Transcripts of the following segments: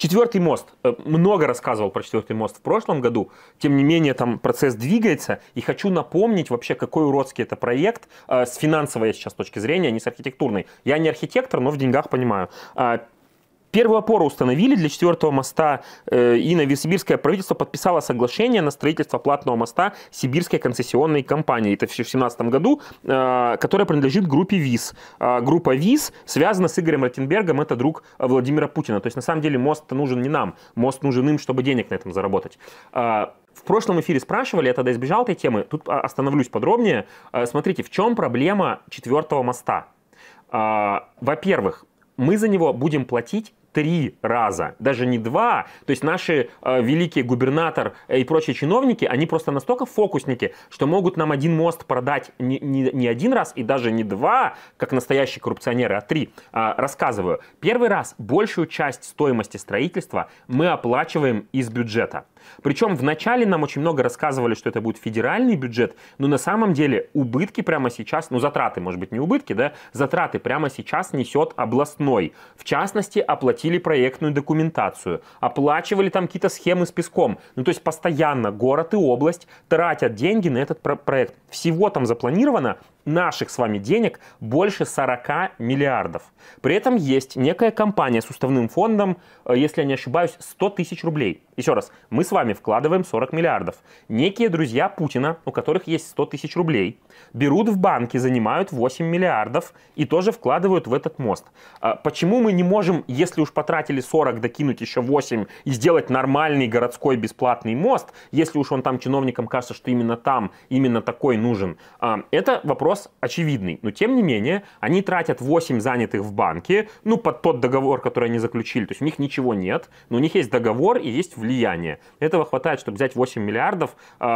Четвертый мост. Э, много рассказывал про четвертый мост в прошлом году. Тем не менее, там процесс двигается. И хочу напомнить вообще, какой уродский это проект э, с финансовой сейчас точки зрения, а не с архитектурной. Я не архитектор, но в деньгах понимаю. Э, Первую опору установили для четвертого моста, э, и новосибирское правительство подписало соглашение на строительство платного моста сибирской концессионной компании, это еще в 2017 году, э, которая принадлежит группе ВИЗ. Э, группа ВИЗ связана с Игорем Ротенбергом, это друг Владимира Путина. То есть на самом деле мост нужен не нам, мост нужен им, чтобы денег на этом заработать. Э, в прошлом эфире спрашивали, я тогда избежал этой темы, тут а, остановлюсь подробнее. Э, смотрите, в чем проблема четвертого моста? Э, во-первых, мы за него будем платить три раза, даже не два. То есть наши э, великие губернатор э, и прочие чиновники, они просто настолько фокусники, что могут нам один мост продать не, не, не один раз и даже не два, как настоящие коррупционеры, а три. Э, рассказываю. Первый раз большую часть стоимости строительства мы оплачиваем из бюджета. Причем вначале нам очень много рассказывали, что это будет федеральный бюджет, но на самом деле убытки прямо сейчас, ну затраты, может быть, не убытки, да, затраты прямо сейчас несет областной. В частности, оплатили проектную документацию, оплачивали там какие-то схемы с песком. Ну то есть постоянно город и область тратят деньги на этот проект. Всего там запланировано наших с вами денег больше 40 миллиардов. При этом есть некая компания с уставным фондом, э, если я не ошибаюсь, 100 тысяч рублей. Еще раз, мы с вами вкладываем 40 миллиардов. Некие друзья Путина, у которых есть 100 тысяч рублей, берут в банки, занимают 8 миллиардов и тоже вкладывают в этот мост. А почему мы не можем, если уж потратили 40, докинуть еще 8 и сделать нормальный городской бесплатный мост, если уж он там чиновникам кажется, что именно там, именно такой нужен? А, это вопрос вопрос очевидный. Но тем не менее, они тратят 8 занятых в банке, ну, под тот договор, который они заключили. То есть у них ничего нет, но у них есть договор и есть влияние. Этого хватает, чтобы взять 8 миллиардов э,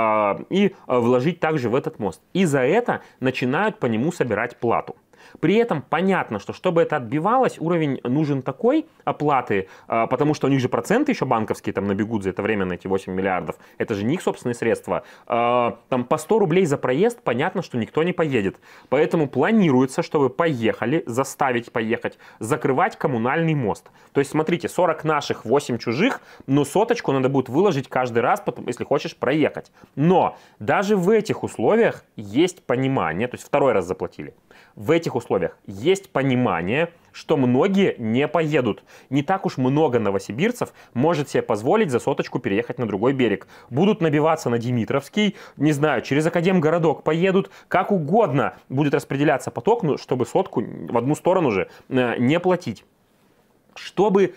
и а, вложить также в этот мост. И за это начинают по нему собирать плату. При этом понятно, что чтобы это отбивалось, уровень нужен такой оплаты, а, потому что у них же проценты еще банковские там набегут за это время на эти 8 миллиардов. Это же не их собственные средства. А, там по 100 рублей за проезд понятно, что никто не поедет. Поэтому планируется, чтобы поехали, заставить поехать, закрывать коммунальный мост. То есть смотрите, 40 наших, 8 чужих, но соточку надо будет выложить каждый раз, если хочешь проехать. Но даже в этих условиях есть понимание, то есть второй раз заплатили в этих условиях есть понимание, что многие не поедут. Не так уж много новосибирцев может себе позволить за соточку переехать на другой берег. Будут набиваться на Димитровский, не знаю, через Академгородок поедут, как угодно будет распределяться поток, ну, чтобы сотку в одну сторону же э, не платить. Чтобы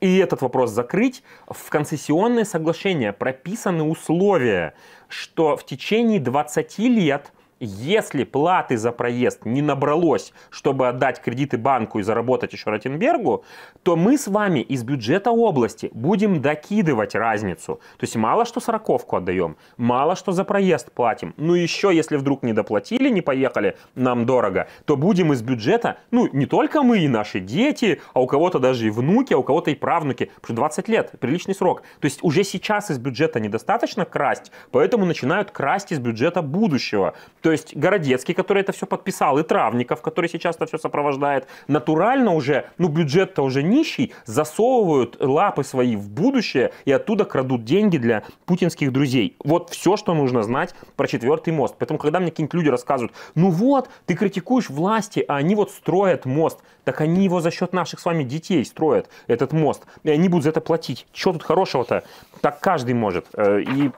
и этот вопрос закрыть, в концессионное соглашение прописаны условия, что в течение 20 лет – если платы за проезд не набралось, чтобы отдать кредиты банку и заработать еще Ротенбергу, то мы с вами из бюджета области будем докидывать разницу. То есть мало что сороковку отдаем, мало что за проезд платим. Ну еще, если вдруг не доплатили, не поехали, нам дорого, то будем из бюджета, ну не только мы и наши дети, а у кого-то даже и внуки, а у кого-то и правнуки. Потому что 20 лет, приличный срок. То есть уже сейчас из бюджета недостаточно красть, поэтому начинают красть из бюджета будущего. То есть Городецкий, который это все подписал, и Травников, который сейчас это все сопровождает, натурально уже, ну бюджет-то уже нищий, засовывают лапы свои в будущее и оттуда крадут деньги для путинских друзей. Вот все, что нужно знать про четвертый мост. Поэтому, когда мне какие-нибудь люди рассказывают, ну вот, ты критикуешь власти, а они вот строят мост, так они его за счет наших с вами детей строят, этот мост, и они будут за это платить. Чего тут хорошего-то? Так каждый может. Э, и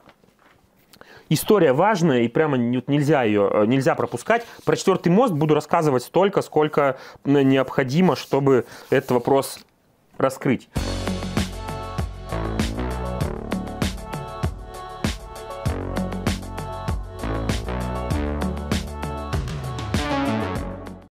история важная, и прямо нельзя ее э, нельзя пропускать. Про четвертый мост буду рассказывать столько, сколько необходимо, чтобы этот вопрос раскрыть.